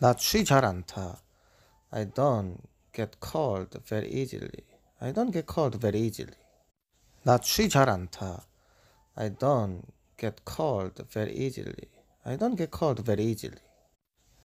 That Shijaranta. I don't get cold very easily. I don't get cold very easily. That Shijaranta. I don't get cold very easily. I don't get cold very easily.